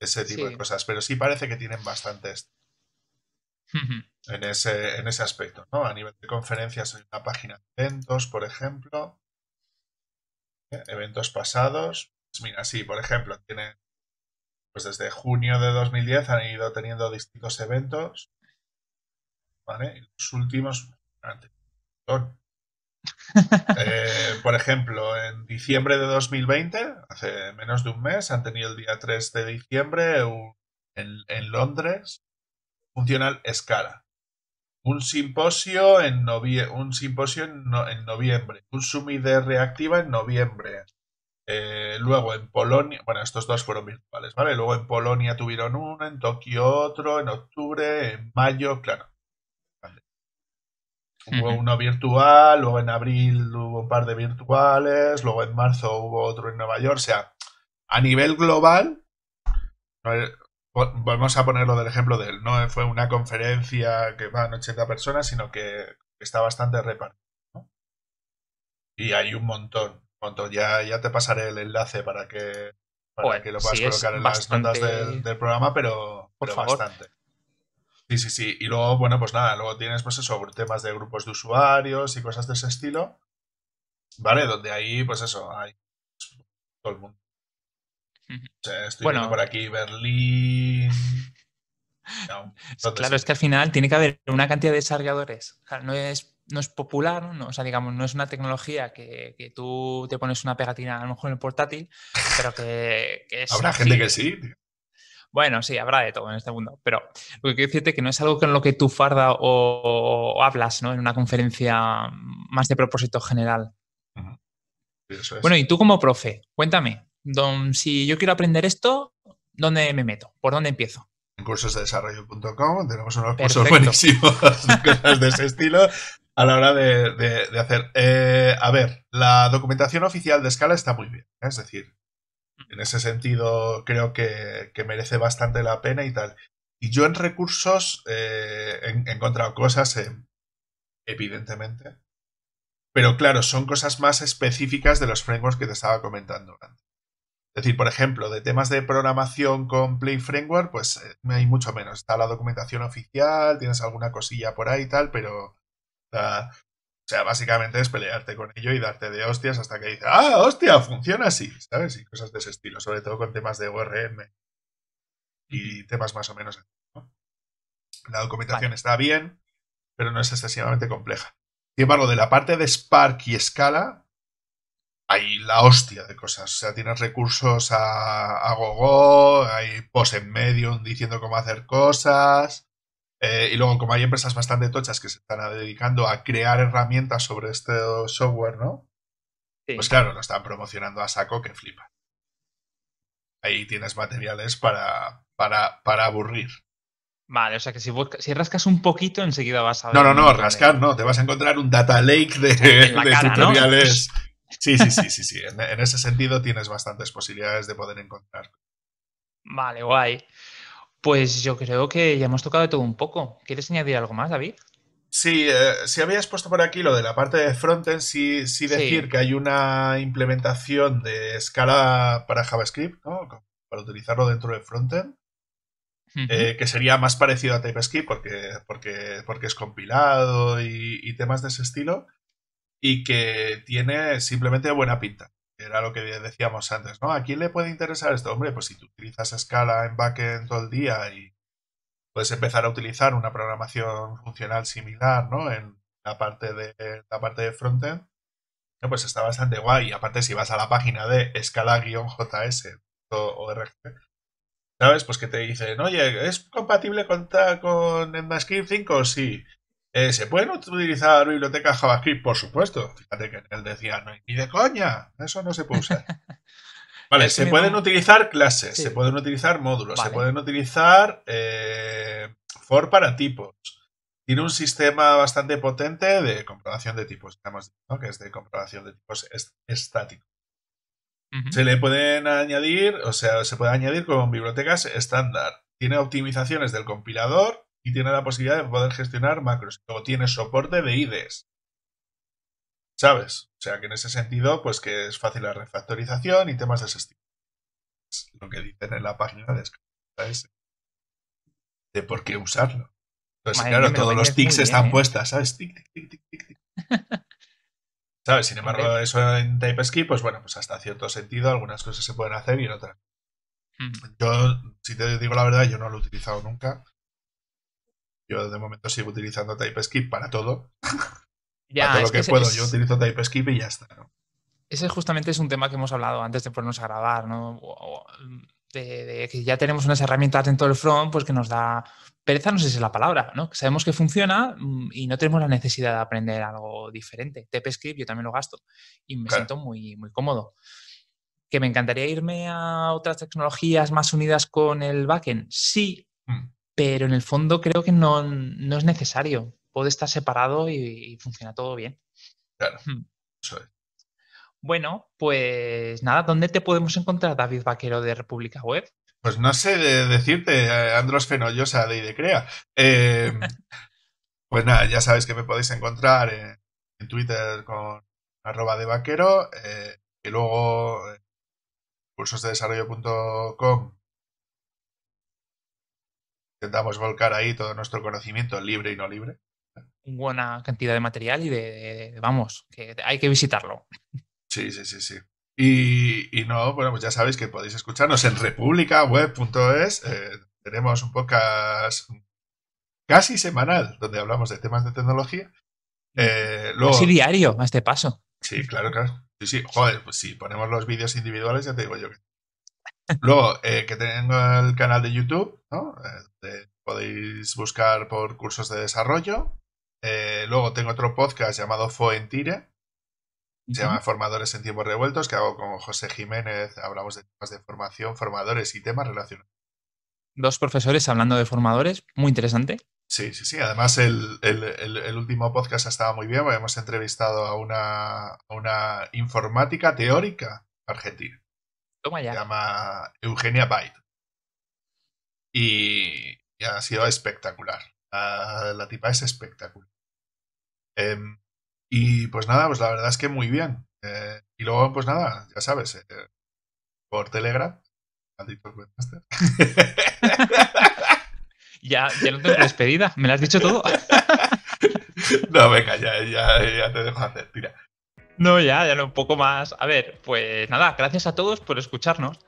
Ese tipo de cosas. Pero sí parece que tienen bastantes en ese, en ese aspecto, ¿no? A nivel de conferencias hay una página de eventos, por ejemplo. Eh, eventos pasados. Pues mira, sí, por ejemplo, tienen. Pues desde junio de 2010 han ido teniendo distintos eventos. ¿Vale? los últimos. Antes, eh, por ejemplo, en diciembre de 2020, hace menos de un mes, han tenido el día 3 de diciembre en, Londres Funcional Escala. Un simposio en, un simposio noviembre. Un summit reactiva en noviembre. Eh, luego en Polonia, bueno, estos dos fueron virtuales, ¿vale? Luego en Polonia tuvieron uno, en Tokio otro, en octubre, en mayo, claro. Hubo uno virtual, luego en abril hubo un par de virtuales, luego en marzo hubo otro en Nueva York. O sea, a nivel global, vamos a ponerlo del ejemplo de él, no fue una conferencia que van 80 personas, sino que está bastante repartido Y hay un montón, montón. Ya, ya te pasaré el enlace para que, para que lo puedas colocar en las notas del, programa, pero, Por bastante. Sí, sí, sí. Y luego, bueno, pues nada, luego tienes pues eso, temas de grupos de usuarios y cosas de ese estilo. ¿Vale? Donde ahí, pues eso, hay todo el mundo. estoy bueno, por aquí Berlín. claro, es que al final tiene que haber una cantidad de desarrolladores. no es, no es popular, ¿no? o sea, digamos, no es una tecnología que, tú te pones una pegatina a lo mejor en el portátil, pero que, es. Habrá gente que sí, bueno, sí, habrá de todo en este mundo, pero lo que quiero decirte que no es algo con lo que tú farda o, hablas ¿no? en una conferencia más de propósito general. Bueno, y tú como profe, cuéntame, don, si yo quiero aprender esto, ¿dónde me meto? ¿Por dónde empiezo? En cursosdesarrollo.com tenemos unos cursos buenísimos de cosas de ese estilo a la hora de, hacer. Eh, a ver, la documentación oficial de escala está muy bien. ¿eh? Es decir, en ese sentido, creo que, merece bastante la pena y tal. Y yo en recursos eh, he, encontrado cosas, eh, evidentemente. Pero claro, son cosas más específicas de los frameworks que te estaba comentando antes. Es decir, por ejemplo, de temas de programación con Play Framework, pues eh, hay mucho menos. Está la documentación oficial, tienes alguna cosilla por ahí y tal, pero o sea, básicamente es pelearte con ello y darte de hostias hasta que dices, ah, hostia, funciona así, ¿sabes? Y cosas de ese estilo, sobre todo con temas de ORM y temas más o menos. ¿no? La documentación está bien, pero no es excesivamente compleja. Sin embargo, de la parte de Spark y Scala, hay la hostia de cosas. O sea, tienes recursos a, a GoGo, hay post en Medium diciendo cómo hacer cosas, eh, y luego, como hay empresas bastante tochas que se están dedicando a crear herramientas sobre este software, ¿no? Pues claro, lo están promocionando a saco que flipa. Ahí tienes materiales para, para, para aburrir. Vale, o sea que si, rascas un poquito, enseguida vas a ver. No, no, no, rascar no. Te vas a encontrar un data lake de, tutoriales. Sí, sí, sí, sí, sí. En, en ese sentido tienes bastantes posibilidades de poder encontrar. Vale, guay. Pues yo creo que ya hemos tocado todo un poco. ¿Quieres añadir algo más, David? Sí, eh, si habías puesto por aquí lo de la parte de frontend, sí, sí decir que hay una implementación de escala para JavaScript, Para utilizarlo dentro de frontend. Eh, que sería más parecido a TypeScript porque, porque, porque es compilado y, temas de ese estilo y que tiene simplemente buena pinta era lo que decíamos antes, ¿no? ¿A quién le puede interesar esto? Hombre, pues si tú utilizas Scala en backend todo el día y puedes empezar a utilizar una programación funcional similar, ¿no? En la parte de la parte de frontend, eh, pues está bastante guay. aparte, si vas a la página de scala jsorg ¿sabes? Pues que te dicen, oye, ¿es compatible con, con 5? Sí. ¿Se pueden utilizar bibliotecas JavaScript? Por supuesto. Fíjate que él decía, no, ni de coña, eso no se puede usar. Vale, se pueden utilizar clases, se pueden utilizar módulos, se pueden utilizar eh, for para tipos. Tiene un sistema bastante potente de comprobación de tipos, que es de comprobación de tipos estático. Se le pueden añadir, o sea, se puede añadir con bibliotecas estándar. Tiene optimizaciones del compilador y tiene la posibilidad de poder gestionar macros. Luego tiene soporte de IDEs. ¿Sabes? O sea que en ese sentido, pues que es fácil la refactorización y temas de ese estilo. Es lo que dicen en la página de es de por qué usarlo. Entonces, claro, todos los tics están puestos. ¿eh? puestas, ¿sabes? Tic, tic, tic, tic, tic. ¿Sabes? Sin embargo, eso en TypeScript, pues bueno, pues hasta cierto sentido algunas cosas se pueden hacer y en otras. Yo, si te digo la verdad, yo no lo he utilizado nunca. Yo de momento sigo utilizando TypeScript para todo. Ya, para todo lo que, puedo. Yo utilizo TypeScript y ya está. Ese justamente es un tema que hemos hablado antes de ponernos a grabar, ¿no? de, que ya tenemos unas herramientas dentro del front, pues que nos da pereza, no sé si es la palabra, ¿no? sabemos que funciona mm, y no tenemos la necesidad de aprender algo diferente. TypeScript yo también lo gasto y me siento muy, muy cómodo. Que me encantaría irme a otras tecnologías más unidas con el backend, sí, mm pero en el fondo creo que no, es necesario. Puede estar separado y, funciona todo bien. Claro, hmm. eso es. Bueno, pues nada, ¿dónde te podemos encontrar, David Vaquero, de República Web? Pues no sé decirte, eh, Andros Fenollosa de Idecrea. Eh, pues nada, ya sabéis que me podéis encontrar en, Twitter con arroba de vaquero eh, y luego cursosdesarrollo.com intentamos volcar ahí todo nuestro conocimiento libre y no libre. Buena cantidad de material y de, vamos, que hay que visitarlo. Sí, sí, sí, sí. Y, no, bueno, pues ya sabéis que podéis escucharnos en republicaweb.es. Eh, tenemos un podcast casi semanal donde hablamos de temas de tecnología. Eh, casi diario a este paso. Sí, claro, claro. Sí, sí. Joder, pues si ponemos los vídeos individuales, ya te digo yo que Luego, eh, que tengo el canal de YouTube, ¿no? Eh, podéis buscar por cursos de desarrollo. Eh, luego tengo otro podcast llamado Fo Se llama Formadores en Tiempos Revueltos, que hago con José Jiménez. Hablamos de temas de formación, formadores y temas relacionados. Dos profesores hablando de formadores, muy interesante. Sí, sí, sí. Además, el, último podcast ha estado muy bien, hemos entrevistado a una informática teórica argentina. Se llama Eugenia Byte. Y, ha sido espectacular. La, tipa es espectacular. Em, y pues nada, pues la verdad es que muy bien. Eh, y luego, pues nada, ya sabes, eh, por Telegram. ya, ya no tengo despedida, me lo has dicho todo. no, venga, ya, ya, ya te dejo hacer, tira. No, ya, ya no, un poco más. A ver, pues nada, gracias a todos por escucharnos.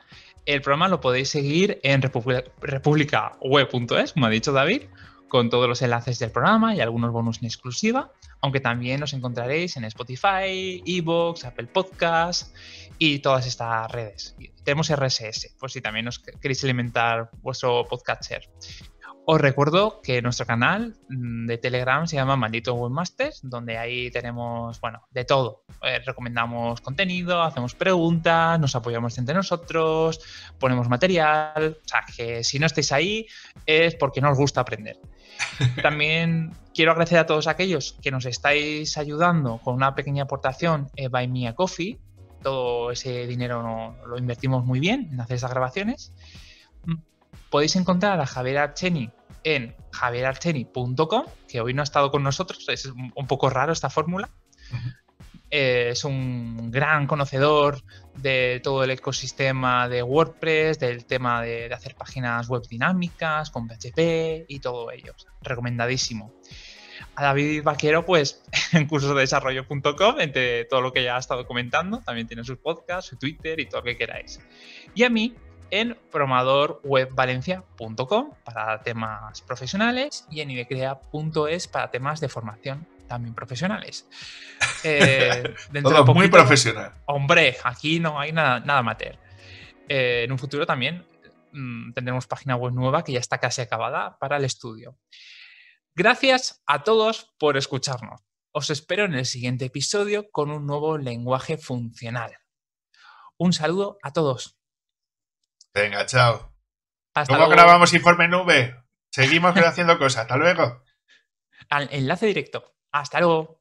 El programa lo podéis seguir en republicaweb.es, como ha dicho David, con todos los enlaces del programa y algunos bonus en exclusiva, aunque también os encontraréis en Spotify, Evox, Apple Podcasts y todas estas redes. Tenemos RSS, por si también os queréis alimentar vuestro podcatcher. Os recuerdo que nuestro canal mm, de Telegram se llama Maldito Webmasters, donde ahí tenemos, bueno, de todo. Eh, recomendamos contenido, hacemos preguntas, nos apoyamos entre nosotros, ponemos material. O sea, que si no estáis ahí es porque no os gusta aprender. También quiero agradecer a todos aquellos que nos estáis ayudando con una pequeña aportación eh, by a Coffee. Todo ese dinero lo invertimos muy bien en hacer esas grabaciones mm, podéis encontrar a Javier Archeni en javierarcheni.com, que hoy no ha estado con nosotros, es un poco raro esta fórmula. Eh, es un gran conocedor de todo el ecosistema de WordPress, del tema de, hacer páginas web dinámicas con PHP y todo ello. recomendadísimo. A David Vaquero, pues en desarrollo.com entre todo lo que ya ha estado comentando, también tiene sus podcasts, su Twitter y todo lo que queráis. Y a mí, en promadorwebvalencia.com para temas profesionales y en ibecrea.es para temas de formación también profesionales. Eh, Todo muy profesional. Hombre, aquí no hay nada, nada mater. Eh, en un futuro también mm, tendremos página web nueva que ya está casi acabada para el estudio. Gracias a todos por escucharnos. Os espero en el siguiente episodio con un nuevo lenguaje funcional. Un saludo a todos. Venga, chao. Hasta ¿Cómo grabamos informe nube? Seguimos haciendo cosas. Hasta luego. Al enlace directo. Hasta luego.